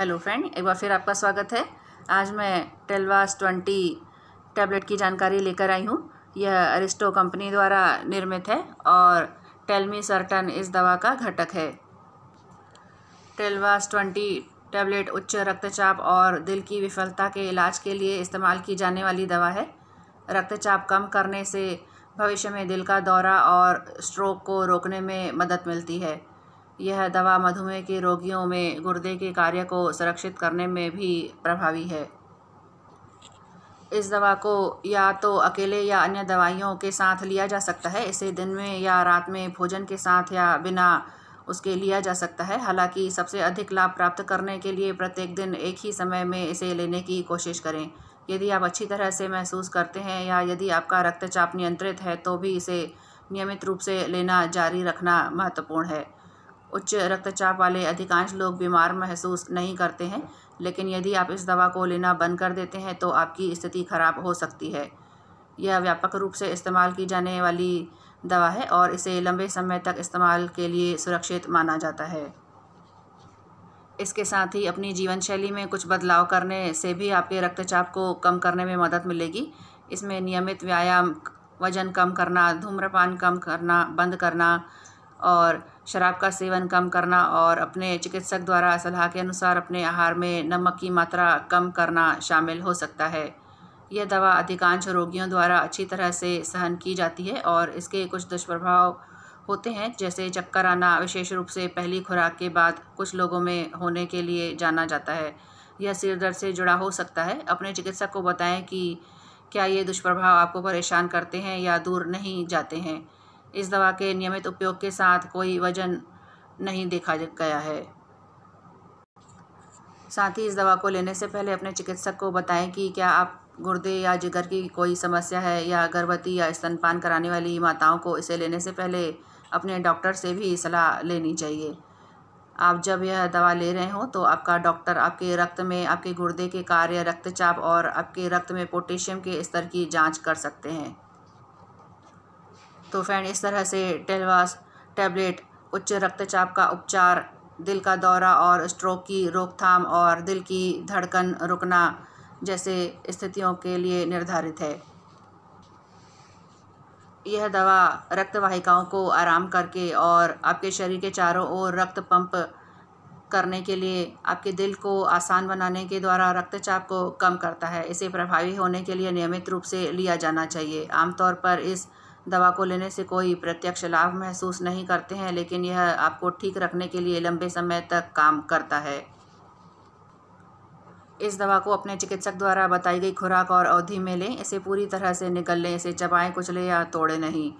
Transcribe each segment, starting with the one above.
hello friend एक बार फिर आपका स्वागत है आज मैं टेलवास ट्वेंटी टैबलेट की जानकारी लेकर आई हूँ यह अरिस्टो कंपनी द्वारा निर्मित है और टेलमी सर्टन इस दवा का घटक है टेलवास ट्वेंटी टैबलेट उच्च रक्तचाप और दिल की विफलता के इलाज के लिए इस्तेमाल की जाने वाली दवा है रक्तचाप कम करने से भविष्य में दिल का दौरा और स्ट्रोक को रोकने में मदद मिलती है यह दवा मधुमेह के रोगियों में गुर्दे के कार्य को संरक्षित करने में भी प्रभावी है इस दवा को या तो अकेले या अन्य दवाइयों के साथ लिया जा सकता है इसे दिन में या रात में भोजन के साथ या बिना उसके लिया जा सकता है हालांकि सबसे अधिक लाभ प्राप्त करने के लिए प्रत्येक दिन एक ही समय में इसे लेने की कोशिश करें यदि आप अच्छी तरह से महसूस करते हैं या यदि आपका रक्तचाप नियंत्रित है तो भी इसे नियमित रूप से लेना जारी रखना महत्वपूर्ण है उच्च रक्तचाप वाले अधिकांश लोग बीमार महसूस नहीं करते हैं लेकिन यदि आप इस दवा को लेना बंद कर देते हैं तो आपकी स्थिति खराब हो सकती है यह व्यापक रूप से इस्तेमाल की जाने वाली दवा है और इसे लंबे समय तक इस्तेमाल के लिए सुरक्षित माना जाता है इसके साथ ही अपनी जीवन शैली में कुछ बदलाव करने से भी आपके रक्तचाप को कम करने में मदद मिलेगी इसमें नियमित व्यायाम वजन कम करना धूम्रपान कम करना बंद करना और शराब का सेवन कम करना और अपने चिकित्सक द्वारा सलाह के अनुसार अपने आहार में नमक की मात्रा कम करना शामिल हो सकता है यह दवा अधिकांश रोगियों द्वारा अच्छी तरह से सहन की जाती है और इसके कुछ दुष्प्रभाव होते हैं जैसे चक्कर आना विशेष रूप से पहली खुराक के बाद कुछ लोगों में होने के लिए जाना जाता है यह सिर दर्द से जुड़ा हो सकता है अपने चिकित्सक को बताएं कि क्या ये दुष्प्रभाव आपको परेशान करते हैं या दूर नहीं जाते हैं इस दवा के नियमित उपयोग के साथ कोई वजन नहीं देखा गया है साथ ही इस दवा को लेने से पहले अपने चिकित्सक को बताएं कि क्या आप गुर्दे या जिगर की कोई समस्या है या गर्भवती या स्तनपान कराने वाली माताओं को इसे लेने से पहले अपने डॉक्टर से भी सलाह लेनी चाहिए आप जब यह दवा ले रहे हो तो आपका डॉक्टर आपके रक्त में आपके गुर्दे के कार्य रक्तचाप और आपके रक्त में पोटेशियम के स्तर की जांच कर सकते हैं तो फ्रेंड इस तरह से टेलवास टैबलेट उच्च रक्तचाप का उपचार दिल का दौरा और स्ट्रोक की रोकथाम और दिल की धड़कन रुकना जैसे स्थितियों के लिए निर्धारित है यह दवा रक्तवाहिकाओं को आराम करके और आपके शरीर के चारों ओर रक्त पंप करने के लिए आपके दिल को आसान बनाने के द्वारा रक्तचाप को कम करता है इसे प्रभावी होने के लिए नियमित रूप से लिया जाना चाहिए आमतौर पर इस दवा को लेने से कोई प्रत्यक्ष लाभ महसूस नहीं करते हैं लेकिन यह आपको ठीक रखने के लिए लंबे समय तक काम करता है इस दवा को अपने चिकित्सक द्वारा बताई गई खुराक और अवधि में लें इसे पूरी तरह से निकल लें इसे चबाएं कुचलें या तोड़े नहीं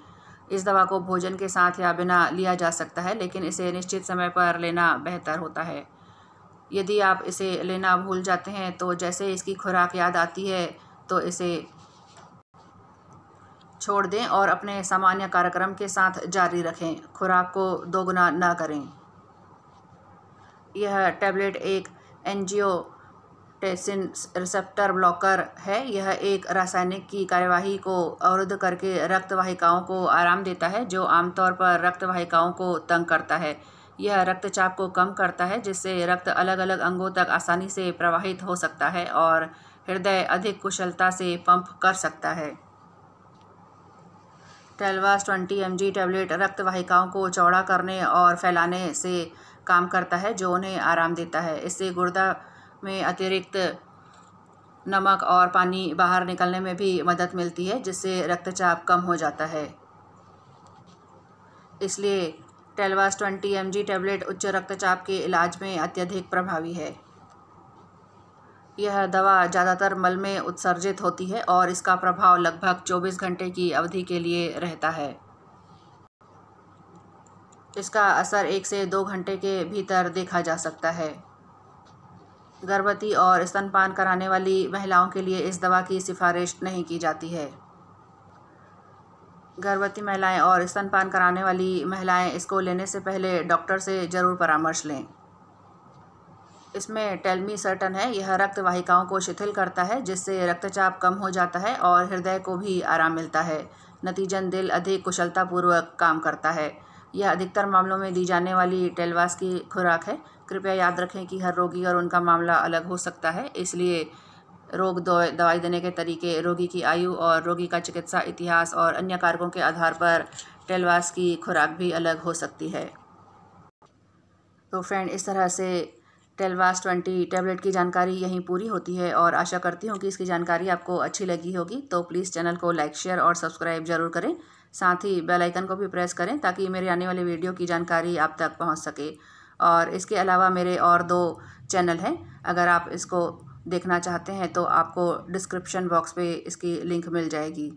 इस दवा को भोजन के साथ या बिना लिया जा सकता है लेकिन इसे निश्चित समय पर लेना बेहतर होता है यदि आप इसे लेना भूल जाते हैं तो जैसे इसकी खुराक याद आती है तो इसे छोड़ दें और अपने सामान्य कार्यक्रम के साथ जारी रखें खुराक को दोगुना न करें यह टैबलेट एक एनजीओ टेसिन रिसेप्टर ब्लॉकर है यह एक रासायनिक की कार्यवाही को अवरुद्ध करके रक्त वाहिकाओं को आराम देता है जो आमतौर पर रक्त वाहिकाओं को तंग करता है यह रक्तचाप को कम करता है जिससे रक्त अलग अलग अंगों तक आसानी से प्रवाहित हो सकता है और हृदय अधिक कुशलता से पंप कर सकता है टेलवास ट्वेंटी एम टैबलेट रक्त वाहिकाओं को चौड़ा करने और फैलाने से काम करता है जो उन्हें आराम देता है इससे गुर्दा में अतिरिक्त नमक और पानी बाहर निकलने में भी मदद मिलती है जिससे रक्तचाप कम हो जाता है इसलिए टेलवास ट्वेंटी एम टैबलेट उच्च रक्तचाप के इलाज में अत्यधिक प्रभावी है यह दवा ज़्यादातर मल में उत्सर्जित होती है और इसका प्रभाव लगभग 24 घंटे की अवधि के लिए रहता है इसका असर एक से दो घंटे के भीतर देखा जा सकता है गर्भवती और स्तनपान कराने वाली महिलाओं के लिए इस दवा की सिफारिश नहीं की जाती है गर्भवती महिलाएं और स्तनपान कराने वाली महिलाएं इसको लेने से पहले डॉक्टर से ज़रूर परामर्श लें इसमें टेलमी सर्टन है यह रक्त वाहिकाओं को शिथिल करता है जिससे रक्तचाप कम हो जाता है और हृदय को भी आराम मिलता है नतीजन दिल अधिक कुशलतापूर्वक काम करता है यह अधिकतर मामलों में दी जाने वाली टेलवास की खुराक है कृपया याद रखें कि हर रोगी और उनका मामला अलग हो सकता है इसलिए रोग दवाई देने के तरीके रोगी की आयु और रोगी का चिकित्सा इतिहास और अन्य कारकों के आधार पर टेलवास की खुराक भी अलग हो सकती है तो फ्रेंड इस तरह से टेलवास ट्वेंटी टैबलेट की जानकारी यहीं पूरी होती है और आशा करती हूँ कि इसकी जानकारी आपको अच्छी लगी होगी तो प्लीज़ चैनल को लाइक शेयर और सब्सक्राइब जरूर करें साथ ही बेल आइकन को भी प्रेस करें ताकि मेरे आने वाले वीडियो की जानकारी आप तक पहुँच सके और इसके अलावा मेरे और दो चैनल हैं अगर आप इसको देखना चाहते हैं तो आपको डिस्क्रिप्शन बॉक्स पे इसकी लिंक मिल जाएगी